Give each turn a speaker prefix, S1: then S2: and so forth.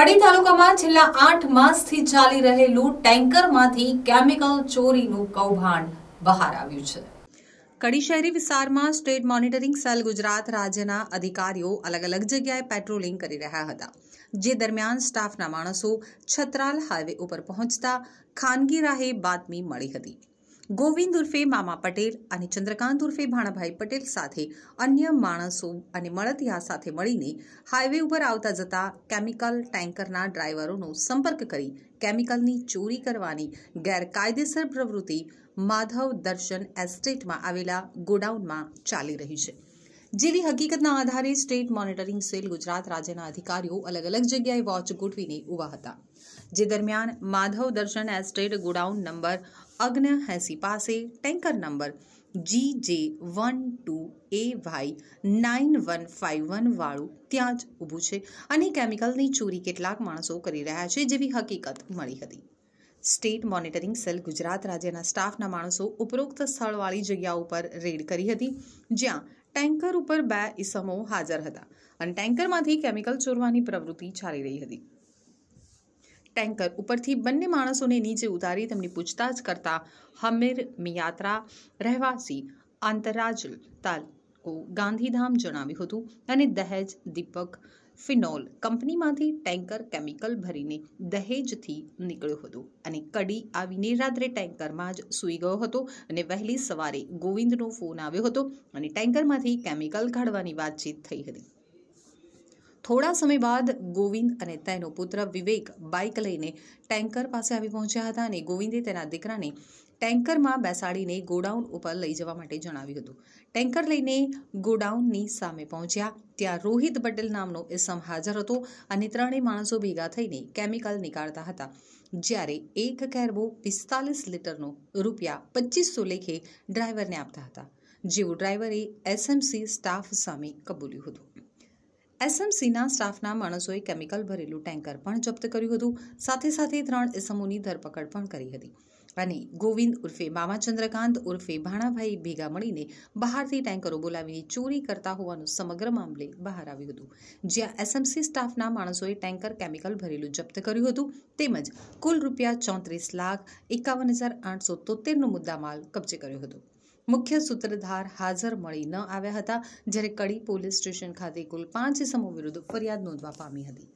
S1: કડી તાલુકામાં છેલ્લા આઠ માસથી ચાલી રહેલું ટેન્કરમાંથી કેમિકલ ચોરીનું કૌભાંડ બહાર આવ્યું છે કડી શહેરી વિસ્તારમાં સ્ટેટ મોનિટરિંગ સેલ ગુજરાત રાજ્યના અધિકારીઓ અલગ અલગ જગ્યાએ પેટ્રોલિંગ કરી રહ્યા હતા જે દરમિયાન સ્ટાફના માણસો છત્રાલ હાઈવે ઉપર પહોંચતા ખાનગી રાહે બાતમી મળી હતી ગોવિંદ ઉર્ફે મામા પટેલ અને ચંદ્રકાંત ઉર્ફે ભાણાભાઈ પટેલ સાથે અન્ય માણસો અને મળતિયા સાથે મળીને હાઈવે ઉપર આવતા જતા કેમિકલ ટેન્કરના ડ્રાઈવરોનો સંપર્ક કરી કેમિકલની ચોરી કરવાની ગેરકાયદેસર પ્રવૃત્તિ માધવ દર્શન એસ્ટેટમાં આવેલા ગોડાઉનમાં ચાલી રહી છે જેવી હકીકતના આધારે સ્ટેટ મોનિટરિંગ સેલ ગુજરાત રાજ્યના અધિકારીઓ અલગ અલગ જગ્યાએ વોચ ગોઠવીને ઊભા હતા જે દરમિયાન Madhav Darshan estate godown number અગ્ન એસી પાસે tanker number G J one two A Y nine one five one વાળું ત્યાં જ ઊભું છે અને કેમિકલની ચોરી કેટલાક માણસો કરી રહ્યા છે જેવી હકીકત મળી હતી સ્ટેટ મોનિટરિંગ સેલ ગુજરાત રાજ્યના સ્ટાફના માણસો ઉપરોક્ત સ્થળવાળી જગ્યા ઉપર રેડ કરી હતી જ્યાં ટેન્કર ઉપર બે ઇસમો હાજર હતા અને ટેન્કરમાંથી કેમિકલ ચોરવાની પ્રવૃત્તિ ચાલી રહી હતી ટેન્કર ઉપરથી બંને માણસોને નીચે ઉતારી તેમની પૂછતાછ કરતા હમીર મિયાત્રા રહેવાસી આંતરરાજલ તાલુકો ગાંધીધામ જણાવ્યું હતું અને દહેજ દીપક ફિનોલ કંપનીમાંથી ટેન્કર કેમિકલ ભરીને દહેજથી નીકળ્યો હતો અને કડી આવીને રાત્રે ટેન્કરમાં જ સૂઈ ગયો હતો અને વહેલી સવારે ગોવિંદનો ફોન આવ્યો હતો અને ટેન્કરમાંથી કેમિકલ કાઢવાની વાતચીત થઈ હતી થોડા સમય બાદ ગોવિંદ અને તેનો પુત્ર વિવેક બાઇક લઈને ટેન્કર પાસે આવી પહોંચ્યા હતા અને ગોવિંદે તેના દીકરાને ટેન્કરમાં બેસાડીને ગોડાઉન ઉપર લઈ જવા માટે જણાવ્યું હતું ટેન્કર લઈને ગોડાઉનની સામે પહોંચ્યા ત્યાં રોહિત પટેલ નામનો ઇસમ હાજર હતો અને ત્રણેય માણસો ભેગા થઈને કેમિકલ નીકાળતા હતા જ્યારે એક કેરબો પિસ્તાલીસ લીટરનો રૂપિયા પચીસો લેખે ડ્રાઈવરને આપતા હતા જેવું ડ્રાઈવરે એસએમસી સ્ટાફ સામે કબૂલ્યું હતું એસએમસીના સ્ટાફના માણસોએ કેમિકલ ભરેલું ટેન્કર પણ જપ્ત કર્યું હતું સાથે સાથે ત્રણ એસમોની ધરપકડ પણ કરી હતી અને ગોવિંદ ઉર્ફે મામા ચંદ્રકાંત ઉર્ફે ભાણાભાઈ ભેગા મળીને બહારથી ટેન્કરો બોલાવીને ચોરી કરતા હોવાનું સમગ્ર મામલે બહાર આવ્યું હતું જ્યાં એસએમસી સ્ટાફના માણસોએ ટેન્કર કેમિકલ ભરેલું જપ્ત કર્યું હતું તેમજ કુલ રૂપિયા ચોત્રીસ લાખ એકાવન હજાર આઠસો તોતેરનો મુદ્દામાલ કબજે કર્યો હતો મુખ્ય સૂત્રધાર હાજર મળી ન આવ્યા હતા જ્યારે કડી પોલીસ સ્ટેશન ખાતે કુલ પાંચ સમૂહ વિરુદ્ધ ફરિયાદ નોંધવા પામી હતી